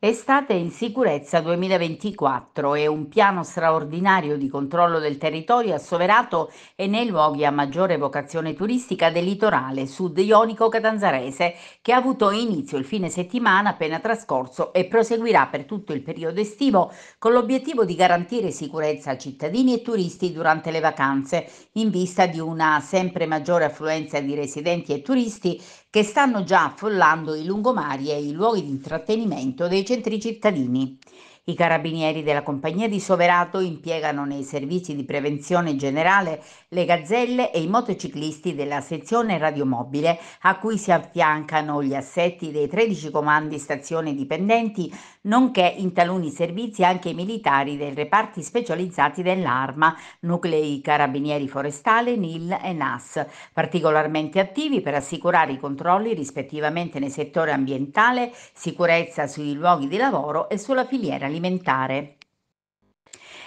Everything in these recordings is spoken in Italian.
Estate in sicurezza 2024 è un piano straordinario di controllo del territorio assoverato e nei luoghi a maggiore vocazione turistica del litorale sud ionico catanzarese che ha avuto inizio il fine settimana appena trascorso e proseguirà per tutto il periodo estivo con l'obiettivo di garantire sicurezza a cittadini e turisti durante le vacanze in vista di una sempre maggiore affluenza di residenti e turisti che stanno già affollando i lungomari e i luoghi di intrattenimento dei centri cittadini. I carabinieri della compagnia di Soverato impiegano nei servizi di prevenzione generale le gazzelle e i motociclisti della sezione radiomobile a cui si affiancano gli assetti dei 13 comandi stazione dipendenti, nonché in taluni servizi anche i militari dei reparti specializzati dell'arma, nuclei carabinieri forestale, NIL e NAS, particolarmente attivi per assicurare i controlli rispettivamente nel settore ambientale, sicurezza sui luoghi di lavoro e sulla filiera alimentare alimentare.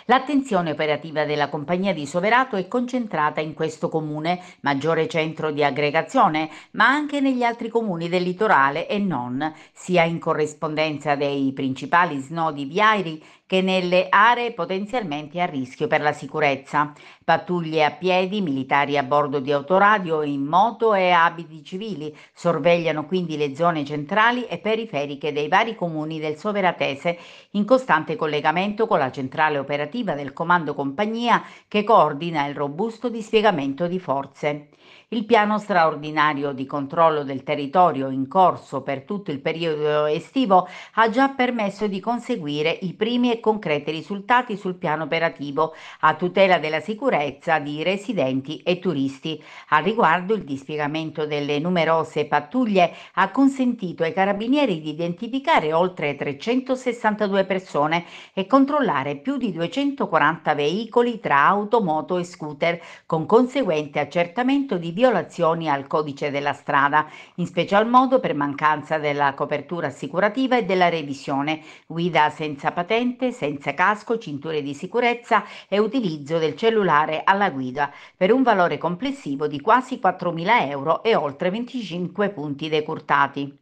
L'attenzione operativa della compagnia di Soverato è concentrata in questo comune, maggiore centro di aggregazione, ma anche negli altri comuni del litorale e non, sia in corrispondenza dei principali snodi viari che nelle aree potenzialmente a rischio per la sicurezza. Pattuglie a piedi, militari a bordo di autoradio, in moto e abiti civili sorvegliano quindi le zone centrali e periferiche dei vari comuni del Soveratese in costante collegamento con la centrale operativa del comando compagnia che coordina il robusto dispiegamento di forze. Il piano straordinario di controllo del territorio in corso per tutto il periodo estivo ha già permesso di conseguire i primi e concreti risultati sul piano operativo a tutela della sicurezza di residenti e turisti. A riguardo il dispiegamento delle numerose pattuglie ha consentito ai carabinieri di identificare oltre 362 persone e controllare più di 240 veicoli tra auto, moto e scooter, con conseguente accertamento di violazioni al codice della strada, in special modo per mancanza della copertura assicurativa e della revisione, guida senza patente, senza casco, cinture di sicurezza e utilizzo del cellulare alla guida per un valore complessivo di quasi 4.000 euro e oltre 25 punti decurtati.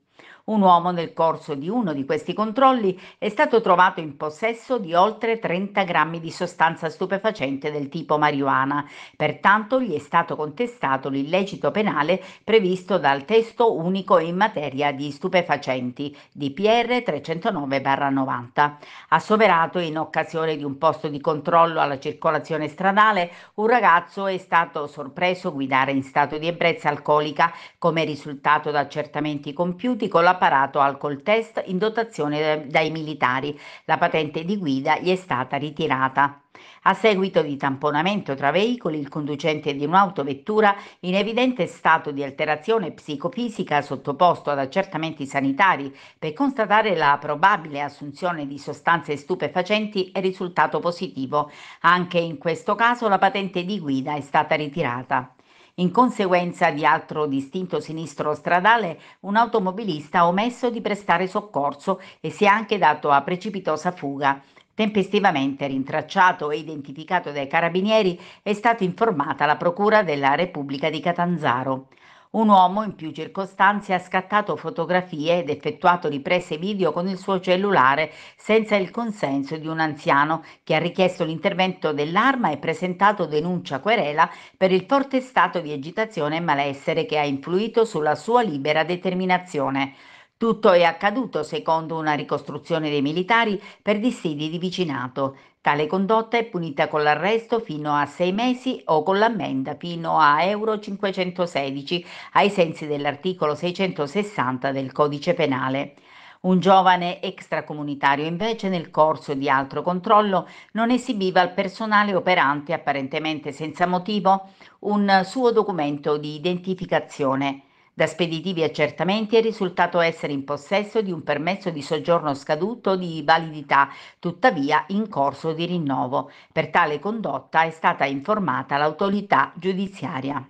Un uomo nel corso di uno di questi controlli è stato trovato in possesso di oltre 30 grammi di sostanza stupefacente del tipo marijuana, pertanto gli è stato contestato l'illecito penale previsto dal testo unico in materia di stupefacenti, DPR 309-90. Assoverato in occasione di un posto di controllo alla circolazione stradale, un ragazzo è stato sorpreso guidare in stato di ebbrezza alcolica come risultato da accertamenti compiuti con la apparato alcol test in dotazione dai militari. La patente di guida gli è stata ritirata. A seguito di tamponamento tra veicoli, il conducente di un'autovettura in evidente stato di alterazione psicofisica sottoposto ad accertamenti sanitari per constatare la probabile assunzione di sostanze stupefacenti è risultato positivo. Anche in questo caso la patente di guida è stata ritirata. In conseguenza di altro distinto sinistro stradale, un automobilista ha omesso di prestare soccorso e si è anche dato a precipitosa fuga. Tempestivamente rintracciato e identificato dai carabinieri, è stata informata la Procura della Repubblica di Catanzaro. Un uomo in più circostanze ha scattato fotografie ed effettuato riprese video con il suo cellulare senza il consenso di un anziano che ha richiesto l'intervento dell'arma e presentato denuncia querela per il forte stato di agitazione e malessere che ha influito sulla sua libera determinazione. Tutto è accaduto, secondo una ricostruzione dei militari, per dissidi di vicinato. Tale condotta è punita con l'arresto fino a sei mesi o con l'ammenda fino a Euro 516 ai sensi dell'articolo 660 del codice penale. Un giovane extracomunitario invece nel corso di altro controllo non esibiva al personale operante apparentemente senza motivo un suo documento di identificazione. Da speditivi accertamenti è risultato essere in possesso di un permesso di soggiorno scaduto di validità, tuttavia in corso di rinnovo. Per tale condotta è stata informata l'autorità giudiziaria.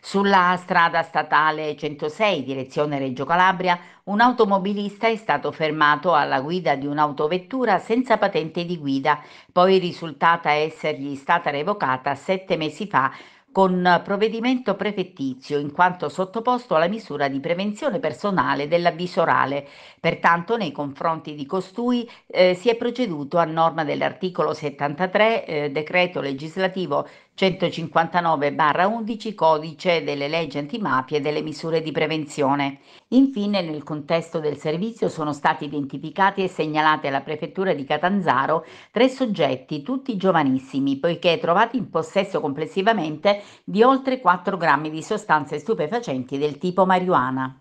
Sulla strada statale 106, direzione Reggio Calabria, un automobilista è stato fermato alla guida di un'autovettura senza patente di guida, poi risultata essergli stata revocata sette mesi fa con provvedimento prefettizio in quanto sottoposto alla misura di prevenzione personale dell'avviso orale. Pertanto nei confronti di costui eh, si è proceduto a norma dell'articolo 73 eh, decreto legislativo 159-11 codice delle leggi antimafia e delle misure di prevenzione. Infine, nel contesto del servizio sono stati identificati e segnalati alla prefettura di Catanzaro tre soggetti, tutti giovanissimi, poiché trovati in possesso complessivamente di oltre 4 grammi di sostanze stupefacenti del tipo marijuana.